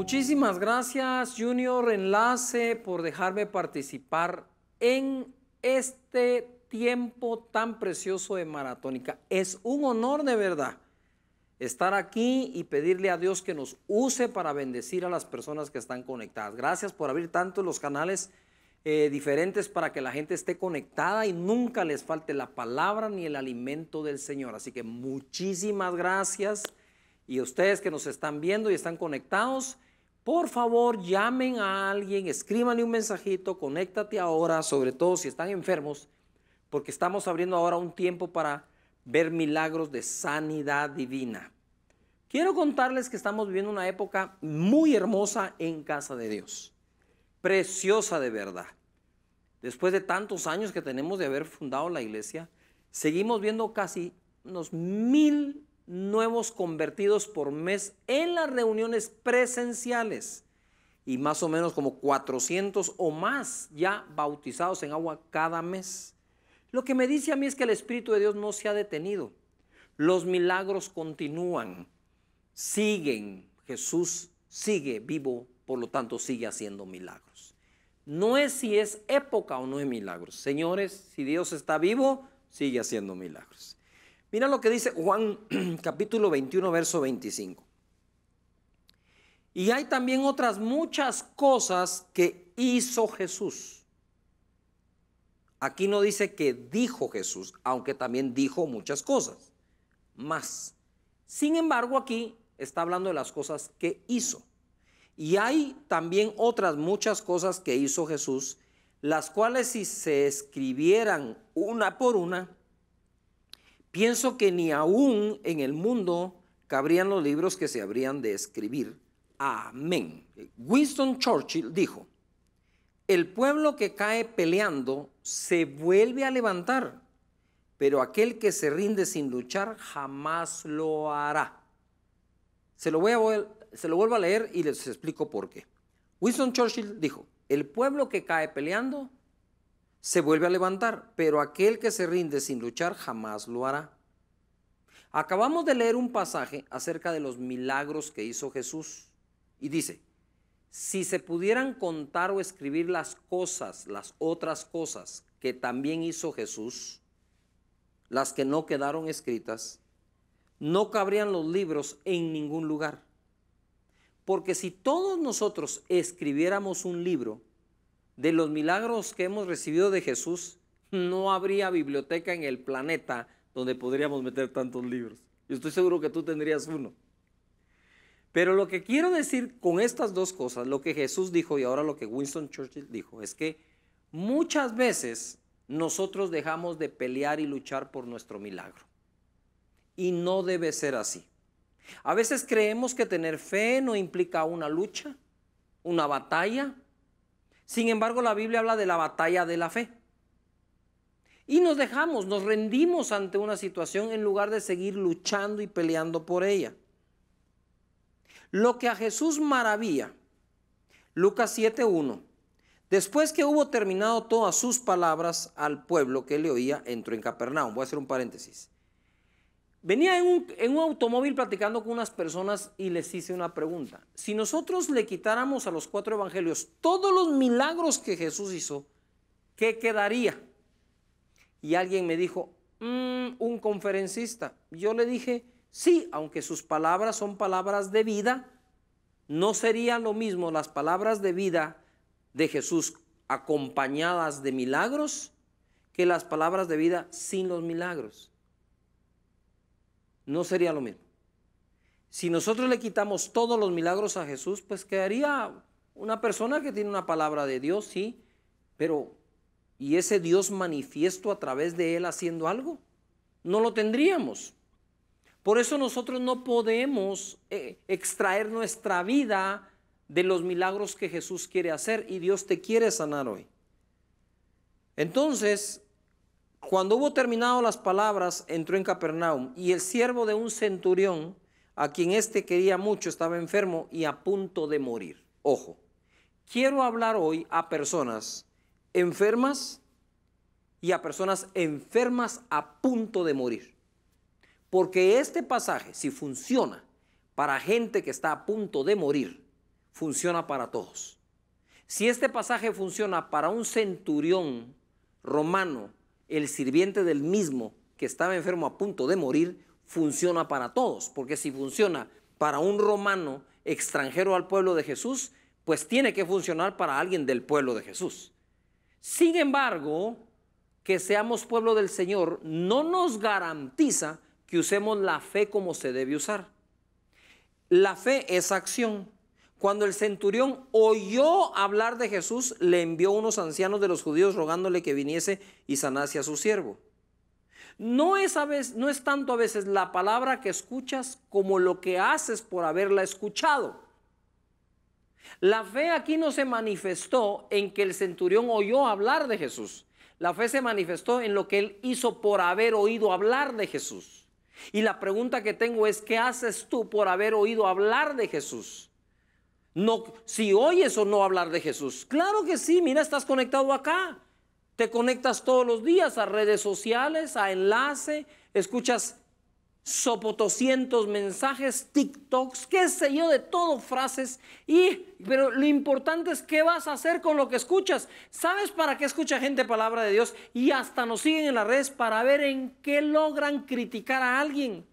Muchísimas gracias Junior Enlace por dejarme participar en este tiempo tan precioso de Maratónica. Es un honor de verdad estar aquí y pedirle a Dios que nos use para bendecir a las personas que están conectadas. Gracias por abrir tanto los canales eh, diferentes para que la gente esté conectada y nunca les falte la palabra ni el alimento del Señor. Así que muchísimas gracias y ustedes que nos están viendo y están conectados por favor llamen a alguien, escríbanle un mensajito, conéctate ahora, sobre todo si están enfermos, porque estamos abriendo ahora un tiempo para ver milagros de sanidad divina. Quiero contarles que estamos viviendo una época muy hermosa en casa de Dios, preciosa de verdad. Después de tantos años que tenemos de haber fundado la iglesia, seguimos viendo casi unos mil nuevos convertidos por mes en las reuniones presenciales y más o menos como 400 o más ya bautizados en agua cada mes. Lo que me dice a mí es que el Espíritu de Dios no se ha detenido. Los milagros continúan, siguen. Jesús sigue vivo, por lo tanto sigue haciendo milagros. No es si es época o no es milagros. Señores, si Dios está vivo, sigue haciendo milagros. Mira lo que dice Juan capítulo 21, verso 25. Y hay también otras muchas cosas que hizo Jesús. Aquí no dice que dijo Jesús, aunque también dijo muchas cosas. Más. Sin embargo, aquí está hablando de las cosas que hizo. Y hay también otras muchas cosas que hizo Jesús, las cuales si se escribieran una por una, Pienso que ni aún en el mundo cabrían los libros que se habrían de escribir. Amén. Winston Churchill dijo, el pueblo que cae peleando se vuelve a levantar, pero aquel que se rinde sin luchar jamás lo hará. Se lo, voy se lo vuelvo a leer y les explico por qué. Winston Churchill dijo, el pueblo que cae peleando se vuelve a levantar, pero aquel que se rinde sin luchar jamás lo hará. Acabamos de leer un pasaje acerca de los milagros que hizo Jesús y dice, si se pudieran contar o escribir las cosas, las otras cosas que también hizo Jesús, las que no quedaron escritas, no cabrían los libros en ningún lugar. Porque si todos nosotros escribiéramos un libro, de los milagros que hemos recibido de Jesús, no habría biblioteca en el planeta donde podríamos meter tantos libros. Yo estoy seguro que tú tendrías uno. Pero lo que quiero decir con estas dos cosas, lo que Jesús dijo y ahora lo que Winston Churchill dijo, es que muchas veces nosotros dejamos de pelear y luchar por nuestro milagro. Y no debe ser así. A veces creemos que tener fe no implica una lucha, una batalla, sin embargo, la Biblia habla de la batalla de la fe. Y nos dejamos, nos rendimos ante una situación en lugar de seguir luchando y peleando por ella. Lo que a Jesús maravilla, Lucas 7.1, después que hubo terminado todas sus palabras al pueblo que le oía, entró en Capernaum. Voy a hacer un paréntesis. Venía en un, automóvil platicando con unas personas y les hice una pregunta. Si nosotros le quitáramos a los cuatro evangelios todos los milagros que Jesús hizo, ¿qué quedaría? Y alguien me dijo, mm, un conferencista. Yo le dije, sí, aunque sus palabras son palabras de vida, no serían lo mismo las palabras de vida de Jesús acompañadas de milagros que las palabras de vida sin los milagros no sería lo mismo. Si nosotros le quitamos todos los milagros a Jesús, pues quedaría una persona que tiene una palabra de Dios, sí, pero ¿y ese Dios manifiesto a través de él haciendo algo? No lo tendríamos. Por eso nosotros no podemos eh, extraer nuestra vida de los milagros que Jesús quiere hacer y Dios te quiere sanar hoy. Entonces, cuando hubo terminado las palabras, entró en Capernaum y el siervo de un centurión, a quien éste quería mucho, estaba enfermo y a punto de morir. Ojo, quiero hablar hoy a personas enfermas y a personas enfermas a punto de morir. Porque este pasaje, si funciona para gente que está a punto de morir, funciona para todos. Si este pasaje funciona para un centurión romano el sirviente del mismo que estaba enfermo a punto de morir funciona para todos, porque si funciona para un romano extranjero al pueblo de Jesús, pues tiene que funcionar para alguien del pueblo de Jesús. Sin embargo, que seamos pueblo del Señor no nos garantiza que usemos la fe como se debe usar. La fe es acción. Cuando el centurión oyó hablar de Jesús, le envió unos ancianos de los judíos rogándole que viniese y sanase a su siervo. No es, a veces, no es tanto a veces la palabra que escuchas como lo que haces por haberla escuchado. La fe aquí no se manifestó en que el centurión oyó hablar de Jesús. La fe se manifestó en lo que él hizo por haber oído hablar de Jesús. Y la pregunta que tengo es, ¿qué haces tú por haber oído hablar de Jesús? No, si oyes o no hablar de Jesús. Claro que sí, mira, estás conectado acá. Te conectas todos los días a redes sociales, a enlace, escuchas sopotocientos mensajes, TikToks, qué sé yo, de todo, frases. Y, pero lo importante es qué vas a hacer con lo que escuchas. ¿Sabes para qué escucha gente palabra de Dios? Y hasta nos siguen en las redes para ver en qué logran criticar a alguien.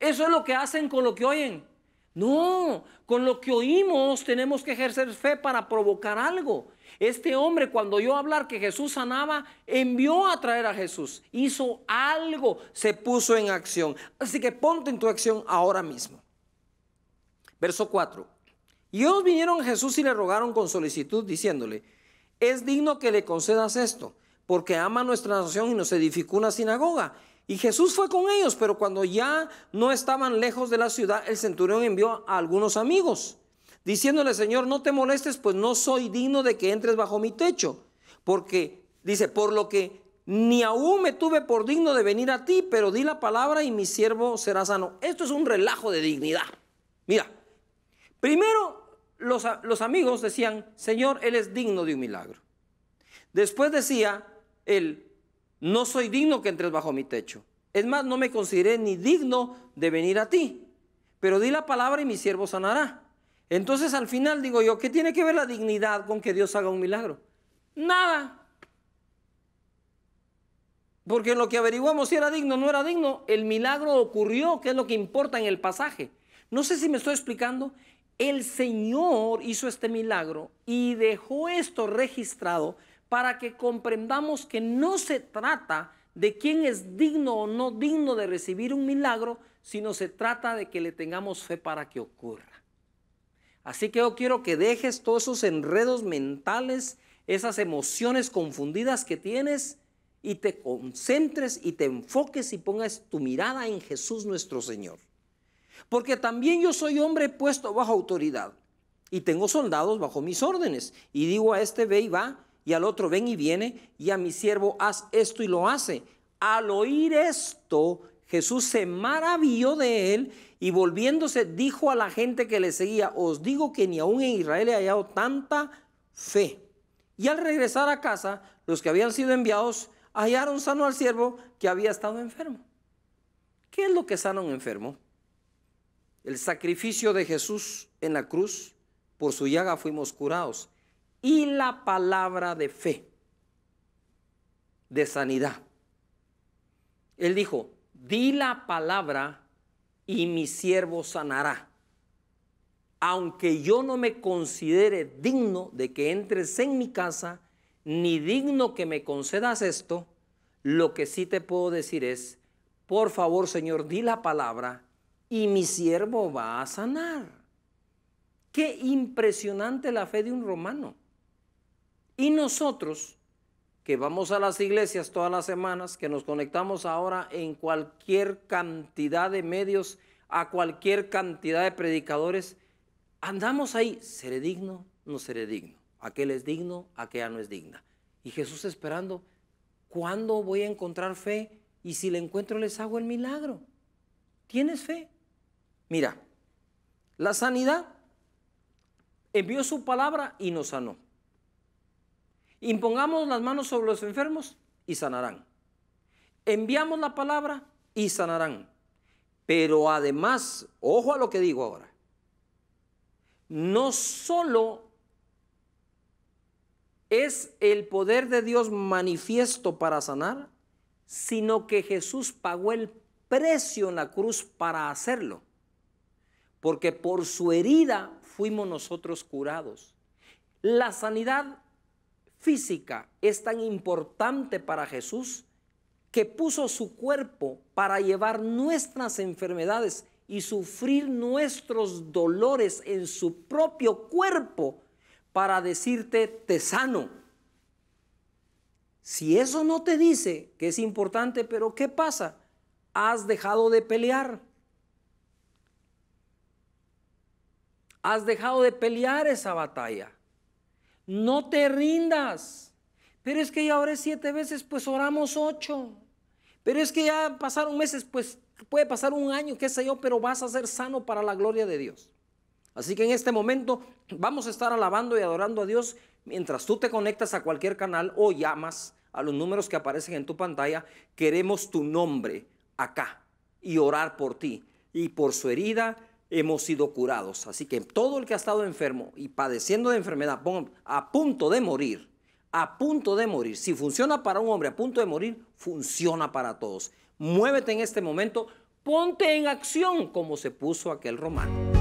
Eso es lo que hacen con lo que oyen. No, con lo que oímos tenemos que ejercer fe para provocar algo. Este hombre cuando oyó hablar que Jesús sanaba, envió a traer a Jesús, hizo algo, se puso en acción. Así que ponte en tu acción ahora mismo. Verso 4. Y ellos vinieron a Jesús y le rogaron con solicitud, diciéndole, es digno que le concedas esto, porque ama nuestra nación y nos edificó una sinagoga. Y Jesús fue con ellos, pero cuando ya no estaban lejos de la ciudad, el centurión envió a algunos amigos, diciéndole, Señor, no te molestes, pues no soy digno de que entres bajo mi techo. Porque, dice, por lo que ni aún me tuve por digno de venir a ti, pero di la palabra y mi siervo será sano. Esto es un relajo de dignidad. Mira, primero los, los amigos decían, Señor, Él es digno de un milagro. Después decía el no soy digno que entres bajo mi techo. Es más, no me consideré ni digno de venir a ti. Pero di la palabra y mi siervo sanará. Entonces al final digo yo, ¿qué tiene que ver la dignidad con que Dios haga un milagro? Nada. Porque lo que averiguamos si era digno o no era digno, el milagro ocurrió, que es lo que importa en el pasaje. No sé si me estoy explicando. El Señor hizo este milagro y dejó esto registrado para que comprendamos que no se trata de quién es digno o no digno de recibir un milagro, sino se trata de que le tengamos fe para que ocurra. Así que yo quiero que dejes todos esos enredos mentales, esas emociones confundidas que tienes y te concentres y te enfoques y pongas tu mirada en Jesús nuestro Señor. Porque también yo soy hombre puesto bajo autoridad y tengo soldados bajo mis órdenes y digo a este ve y va y al otro ven y viene, y a mi siervo haz esto y lo hace. Al oír esto, Jesús se maravilló de él y volviéndose dijo a la gente que le seguía, os digo que ni aún en Israel he hallado tanta fe. Y al regresar a casa, los que habían sido enviados hallaron sano al siervo que había estado enfermo. ¿Qué es lo que sana un enfermo? El sacrificio de Jesús en la cruz, por su llaga fuimos curados y la palabra de fe, de sanidad. Él dijo, di la palabra y mi siervo sanará. Aunque yo no me considere digno de que entres en mi casa, ni digno que me concedas esto, lo que sí te puedo decir es, por favor Señor, di la palabra y mi siervo va a sanar. Qué impresionante la fe de un romano. Y nosotros, que vamos a las iglesias todas las semanas, que nos conectamos ahora en cualquier cantidad de medios, a cualquier cantidad de predicadores, andamos ahí, seré digno, no seré digno, aquel es digno, aquella no es digna. Y Jesús esperando, ¿cuándo voy a encontrar fe? Y si la encuentro les hago el milagro. ¿Tienes fe? Mira, la sanidad envió su palabra y nos sanó. Impongamos las manos sobre los enfermos y sanarán. Enviamos la palabra y sanarán. Pero además, ojo a lo que digo ahora, no solo es el poder de Dios manifiesto para sanar, sino que Jesús pagó el precio en la cruz para hacerlo. Porque por su herida fuimos nosotros curados. La sanidad física es tan importante para Jesús que puso su cuerpo para llevar nuestras enfermedades y sufrir nuestros dolores en su propio cuerpo para decirte te sano. Si eso no te dice que es importante, pero ¿qué pasa? Has dejado de pelear. Has dejado de pelear esa batalla no te rindas. Pero es que ya oré siete veces, pues oramos ocho. Pero es que ya pasaron meses, pues puede pasar un año, qué sé yo, pero vas a ser sano para la gloria de Dios. Así que en este momento vamos a estar alabando y adorando a Dios mientras tú te conectas a cualquier canal o llamas a los números que aparecen en tu pantalla. Queremos tu nombre acá y orar por ti y por su herida hemos sido curados. Así que todo el que ha estado enfermo y padeciendo de enfermedad, a punto de morir, a punto de morir, si funciona para un hombre a punto de morir, funciona para todos. Muévete en este momento, ponte en acción como se puso aquel romano.